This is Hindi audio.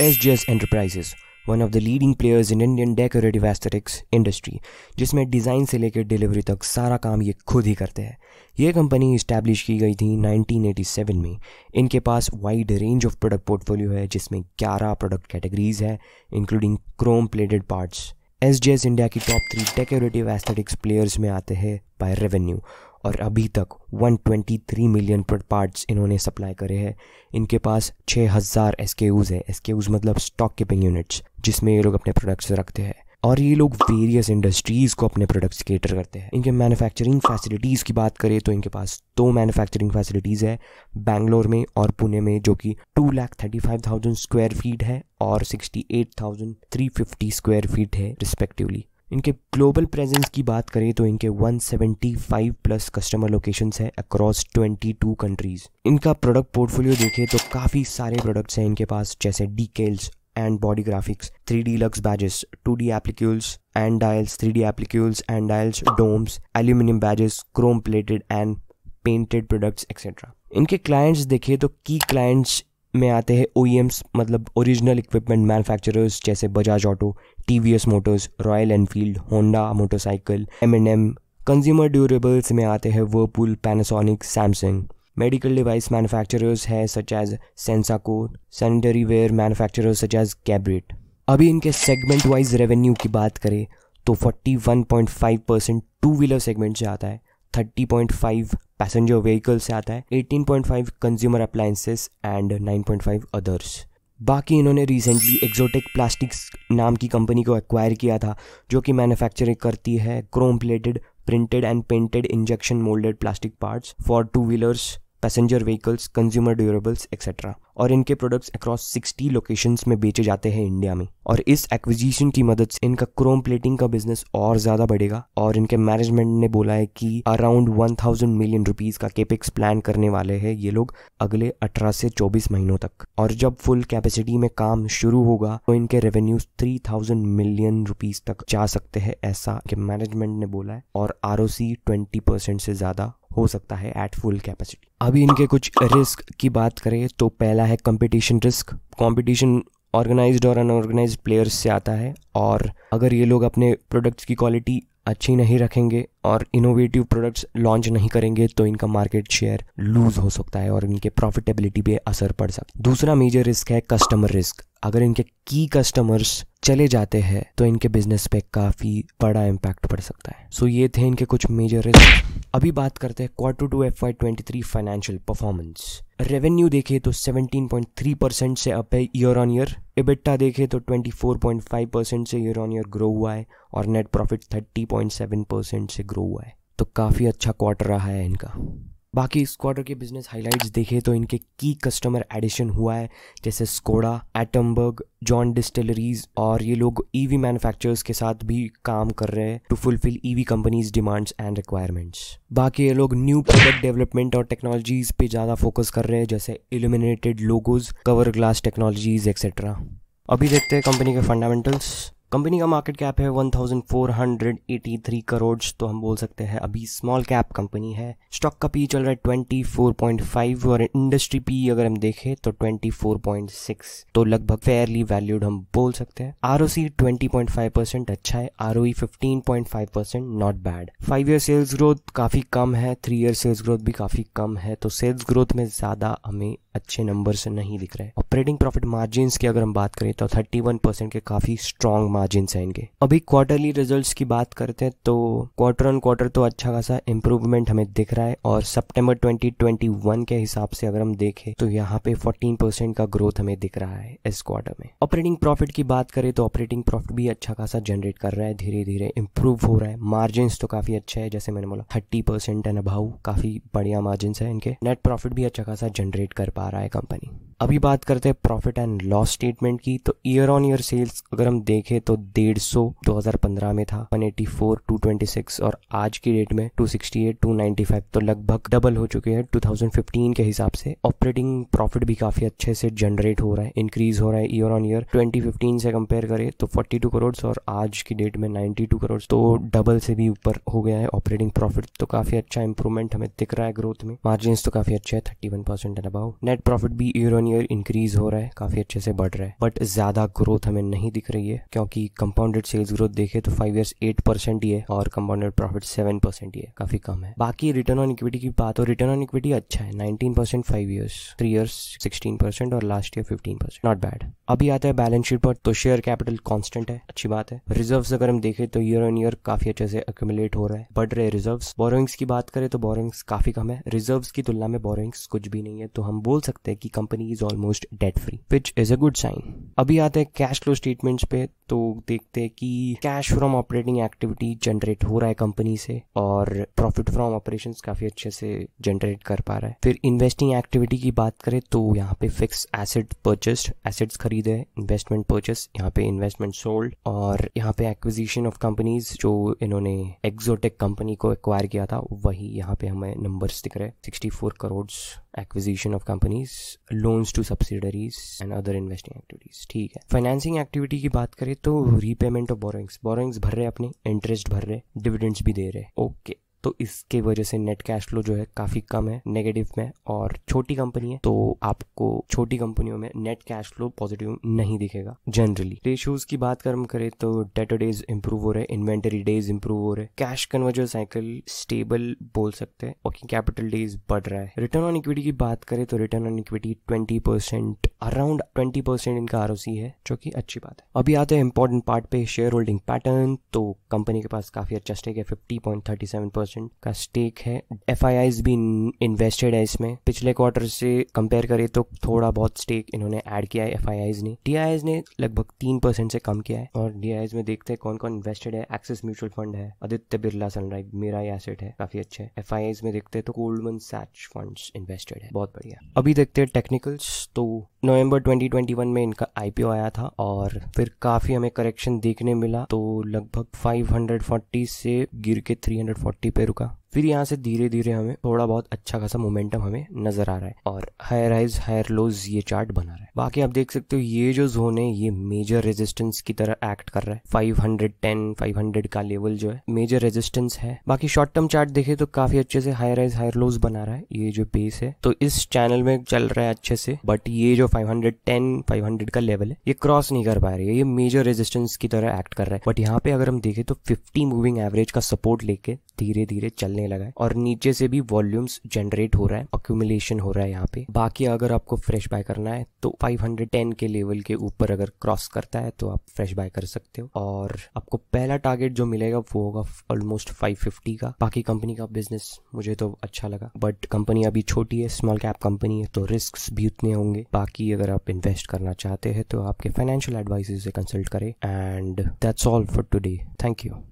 S enterprises one of the leading players in Indian decorative aesthetics industry जिसमें डिज़ाइन से लेकर डिलीवरी तक सारा काम ये खुद ही करते हैं ये कंपनी इस्टेब्लिश की गई थी 1987 में इनके पास wide range of product portfolio है जिसमें 11 प्रोडक्ट कैटेगरीज है including chrome plated parts S India की top three decorative aesthetics players में आते हैं बाय रेवेन्यू और अभी तक 123 मिलियन पार्ट्स इन्होंने सप्लाई करे हैं इनके पास 6000 हज़ार एस के यूज़ है एस के यूज़ मतलब स्टॉक कीपिंग यूनिट्स जिसमें ये लोग अपने प्रोडक्ट्स रखते हैं और ये लोग वेरियस इंडस्ट्रीज़ को अपने प्रोडक्ट्स केटर करते हैं इनके मैन्युफैक्चरिंग फैसिलिटीज़ की बात करें तो इनके पास दो तो मैन्युफैक्चरिंग फैसिलिटीज़ है बैंगलोर में और पुणे में जो कि two lakh thirty five thousand square feet है और sixty eight thousand three fifty square feet है रिस्पेक्टिवली इनके ग्लोबल प्रेजेंस की बात करें तो इनके 175 प्लस कस्टमर लोकेशंस हैं अक्रॉस 22 कंट्रीज इनका प्रोडक्ट पोर्टफोलियो देखें तो काफ़ी सारे प्रोडक्ट्स हैं इनके पास जैसे decals and body graphics three D lux badges two D appliques and dials three D appliques and dials domes aluminium badges chrome plated and painted products etcetera इनके क्लाइंट्स देखें तो की क्लाइंट्स में आते हैं ओ e मतलब ओरिजिनल इक्विपमेंट मैन्युफैक्चरर्स जैसे Bajaj auto T V S motors royal Enfield Honda motorcycle M and M consumer durables में आते हैं Whirlpool Panasonic Samsung medical device manufacturers है सच एज सेंसाको sanitary ware manufacturers such as कैब्रिट अभी इनके सेगमेंट वाइज रेवेन्यू की बात करें तो 41.5 परसेंट टू व्हीलर सेगमेंट से आता है 30.5 पैसेंजर व्हीकल से आता है 18.5 कंज्यूमर अप्लायंसेस एंड 9.5 अदर्स बाकी इन्होंने रिसेंटली एक्जोटिक प्लास्टिक्स नाम की कंपनी को एक्वायर किया था जो कि मैन्युफैक्चरिंग करती है chrome plated printed and painted injection moulded plastic parts for two wheelers passenger vehicles consumer durables etcetera और इनके प्रोडक्ट्स अक्रॉस सिक्सटी लोकेशंस में बेचे जाते हैं इंडिया में और इस एक्विजिशन की मदद से इनका क्रोम प्लेटिंग का बिजनेस और ज्यादा बढ़ेगा और इनके मैनेजमेंट ने बोला है कि around one thousand million rupees का केपेक्स प्लान करने वाले हैं ये लोग अगले अठारह से चौबीस महीनों तक और जब फुल कैपेसिटी में काम शुरू होगा तो इनके रेवेन्यूज थाउजेंड मिलियन रुपीज तक जा सकते हैं ऐसा मैनेजमेंट ने बोला है और R O C twenty percent से ज्यादा हो सकता है एट फुल कैपेसिटी अभी इनके कुछ रिस्क की बात करें तो पहला है कंपटीशन रिस्क कंपटीशन ऑर्गेनाइज्ड और अनऑर्गेनाइज्ड प्लेयर्स से आता है और अगर ये लोग अपने प्रोडक्ट्स की क्वालिटी अच्छी नहीं रखेंगे और इनोवेटिव प्रोडक्ट्स लॉन्च नहीं करेंगे तो इनका मार्केट शेयर लूज हो सकता है और इनके प्रॉफिटेबिलिटी पे असर पड़ सकता है दूसरा मेजर रिस्क है कस्टमर रिस्क अगर इनके की कस्टमर्स चले जाते हैं तो इनके बिजनेस पे काफ़ी बड़ा इम्पैक्ट पड़ सकता है सो so ये थे इनके कुछ मेजर रिस्क अभी बात करते हैं quarter two F Y twenty three financial performance revenue देखे तो 17.3 परसेंट से अप है ईयर ऑन ईयर एबिट्टा देखे तो 24.5 परसेंट से ईयर ऑन ईयर ग्रो हुआ है और नेट प्रॉफिट 30.7 परसेंट से ग्रो हुआ है तो काफ़ी अच्छा क्वार्टर रहा है इनका बाकी इस क्वार्टर के बिजनेस हाइलाइट्स देखें तो इनके की कस्टमर एडिशन हुआ है जैसे स्कोडा एटमबर्ग जॉन डिस्टिलरीज और ये लोग ईवी e मैन्युफैक्चरर्स के साथ भी काम कर रहे हैं to fulfil EV companies demands and requirements बाकी ये लोग न्यू प्रोडक्ट डेवलपमेंट और टेक्नोलॉजीज पे ज़्यादा फोकस कर रहे हैं जैसे illuminated logos cover glass technologies etcetera अभी देखते हैं कंपनी के फंडामेंटल्स कंपनी का मार्केट कैप है 1483 करोड़ तो हम बोल सकते हैं अभी स्मॉल कैप कंपनी है स्टॉक का पी चल रहा है 24.5 और इंडस्ट्री पी अगर हम देखें तो 24.6 तो लगभग फेयरली वैल्यूड हम बोल सकते हैं R O C twenty percent अच्छा है R O point five percent not bad five year sales growth काफी कम है थ्री ईयर सेल्स ग्रोथ भी काफी कम है तो सेल्स ग्रोथ में ज्यादा हमें अच्छे नंबर से नहीं दिख रहे हैं ऑपरेटिंग प्रॉफिट मार्जिन की अगर हम बात करें तो थर्टी वन परसेंट के काफी स्ट्रॉन्ग मार्जिन है इनके अभी क्वार्टरली रिजल्ट की बात करते हैं तो क्वार्टर ऑन क्वार्टर तो अच्छा खासा इंप्रूवमेंट हमें दिख रहा है और सेप्टेम्बर ट्वेंटी ट्वेंटी वन के हिसाब से अगर हम देखें तो यहाँ पे फोर्टीन परसेंट का ग्रोथ हमें दिख रहा है इस क्वार्टर में ऑपरेटिंग प्रॉफिट की बात करें तो ऑपरेटिंग प्रॉफिट भी अच्छा खासा जनरेट कर रहा है धीरे धीरे इंप्रूव हो रहा है मार्जिन तो काफी अच्छा है जैसे मैंने बोला थर्टी परसेंट एंड अभाव काफी बढ़िया मार्जिन है इनके नेट प्रॉफिट भी अच्छा खासा जनरेट कर पा आ रहा है कंपनी अभी बात करते हैं प्रॉफिट एंड लॉस स्टेटमेंट की तो ईयर ऑन ईयर सेल्स अगर हम देखें तो डेढ़ सौ दो में था 184, 226 और आज की डेट में 268, 295 तो लगभग डबल हो चुके हैं 2015 के हिसाब से ऑपरेटिंग प्रॉफिट भी काफी अच्छे से जनरेट हो रहा है इंक्रीज हो रहा है ईयर ऑन ईयर 2015 से कंपेयर करें तो फोर्टी टू करोड़ और आज की डेट में नाइन्टी टू करोड़ तो डबल से भी ऊपर हो गया है ऑपरेटिंग प्रॉफिट तो काफी अच्छा इंप्रूवमेंट हमें दिख रहा है ग्रोथ में मार्जिन तो काफी अच्छा है thirty one and about net profit भी ईयर ऑन ईयर इंक्रीज हो रहा है काफ़ी अच्छे से बढ़ रहा है बट ज़्यादा ग्रोथ हमें नहीं दिख रही है क्योंकि कंपाउंडेड सेल्स ग्रोथ देखे तो फाइव ईयर्स एट परसेंट ही है और कंपाउंडेड प्रॉफिट सेवन परसेंट ही है काफ़ी कम है बाकी रिटर्न ऑन इक्विटी की बात हो रिटर्न ऑन इक्विटी अच्छा है nineteen percent five years three years sixteen percent और last year fifteen percent not bad अभी आता है बैलेंस शीट पर तो शेयर कैपिटल कॉन्स्टेंट है अच्छी बात है रिजर्व अगर हम देखें तो ईयर ऑन ईयर काफ़ी अच्छे से अक्यूमुलेट हो रहा है बढ़ रहे रिजर्व बोरोइंग्स की बात करें तो बोरोइंग्स काफ़ी कम है रिजर्व की तुलना में बोरोइंग्स कुछ भी नहीं है तो हम बोल बोल सकते हैं कि company is almost debt free which is a good sign अभी आते हैं कैश फ्लो स्टेटमेंट्स पे तो देखते हैं कि cash from operating activity generate हो रहा है कंपनी से और प्रॉफिट फ्रॉम ऑपरेशन काफी अच्छे से जनरेट कर पा रहा है फिर इन्वेस्टिंग एक्टिविटी की बात करें तो यहाँ पे फिक्स एसेट परचेस एसेट्स खरीदे इन्वेस्टमेंट परचेस यहाँ पे इन्वेस्टमेंट सोल्ड और यहाँ पे एक्विजिशन ऑफ कंपनीज जो इन्होंने एक्सोटेक कंपनी को एक्वायर किया था वही यहाँ पे हमें नंबर्स दिख रहे हैं sixty four crore acquisition of companies loans to subsidiaries and other investing activities ठीक है फाइनेंसिंग एक्टिविटी की बात करें तो रीपेमेंट ऑफ बोरोइंग्स बोरोइंग्स भर रहे अपने इंटरेस्ट भर रहे डिविडेंड्स भी दे रहे ओके okay. तो इसके वजह से नेट कैश फ्लो जो है काफ़ी कम है नेगेटिव में और छोटी कंपनी है तो आपको छोटी कंपनियों में नेट कैश फ्लो पॉजिटिव नहीं दिखेगा जनरली रेशियोज की बात कर हम करें तो डेटर डेज इंप्रूव हो रहे हैं इन्वेंटरी डेज इंप्रूव हो रहे हैं कैश कन्वर्जन साइकिल स्टेबल बोल सकते हैं वर्किंग कैपिटल डेज बढ़ रहा है रिटर्न ऑन इक्विटी की बात करें तो return on equity twenty percent around twenty percent इनका आर है जो की अच्छी बात है अभी आते हैं इंपॉर्टेंट पार्ट पे शेयर होल्डिंग पैटर्न तो कंपनी के पास काफी अच्छा स्टेक है fifty point thirty seven percent percent का स्टेक है एफ भी इन्वेस्टेड है इसमें पिछले क्वार्टर से कंपेयर करें तो थोड़ा बहुत स्टेक इन्होंने ऐड किया है एफ ने डी ने लगभग तीन परसेंट से कम किया है और डी में देखते हैं कौन कौन इन्वेस्टेड है एक्सिस म्यूचुअल फंड है आदित्य बिरला सनराइज मेरा एसेट है काफी अच्छा है एफ में देखते हैं तो गोल्डमन सैच फंड इन्वेस्टेड है बहुत बढ़िया अभी देखते हैं टेक्निकल्स तो नवंबर 2021 में इनका आईपीओ आया था और फिर काफ़ी हमें करेक्शन देखने मिला तो लगभग 540 से गिर के 340 पे रुका फिर यहाँ से धीरे धीरे हमें थोड़ा बहुत अच्छा खासा मोमेंटम हमें नजर आ रहा है और हायर हाइज हायर लोज ये चार्ट बना रहा है बाकी आप देख सकते हो ये जो जोन है ये मेजर रेजिस्टेंस की तरह एक्ट कर रहा है 510 500 का लेवल जो है मेजर रेजिस्टेंस है बाकी शॉर्ट टर्म चार्ट देखे तो काफी अच्छे से हायर हाइज हायर लोज बना रहा है ये जो बेस है तो इस चैनल में चल रहा है अच्छे से बट ये जो फाइव हंड्रेड का लेवल है ये क्रॉस नहीं कर पा रही है ये मेजर रेजिस्टेंस की तरह एक्ट कर रहा है बट यहाँ पे अगर हम देखें तो फिफ्टी मूविंग एवरेज का सपोर्ट लेके धीरे धीरे चलने चलने लगा है और नीचे से भी वॉल्यूम्स जनरेट हो रहा है अक्यूमुलेशन हो रहा है यहाँ पे बाकी अगर आपको फ्रेश बाय करना है तो 510 के लेवल के ऊपर अगर क्रॉस करता है तो आप फ्रेश बाय कर सकते हो और आपको पहला टारगेट जो मिलेगा वो होगा ऑलमोस्ट 550 का बाकी कंपनी का बिजनेस मुझे तो अच्छा लगा बट कंपनी अभी छोटी है स्मॉल कैप कंपनी है तो रिस्क भी उतने होंगे बाकी अगर आप इन्वेस्ट करना चाहते हैं तो आपके फाइनेंशियल एडवाइजर से कंसल्ट करें and that's all for today thank you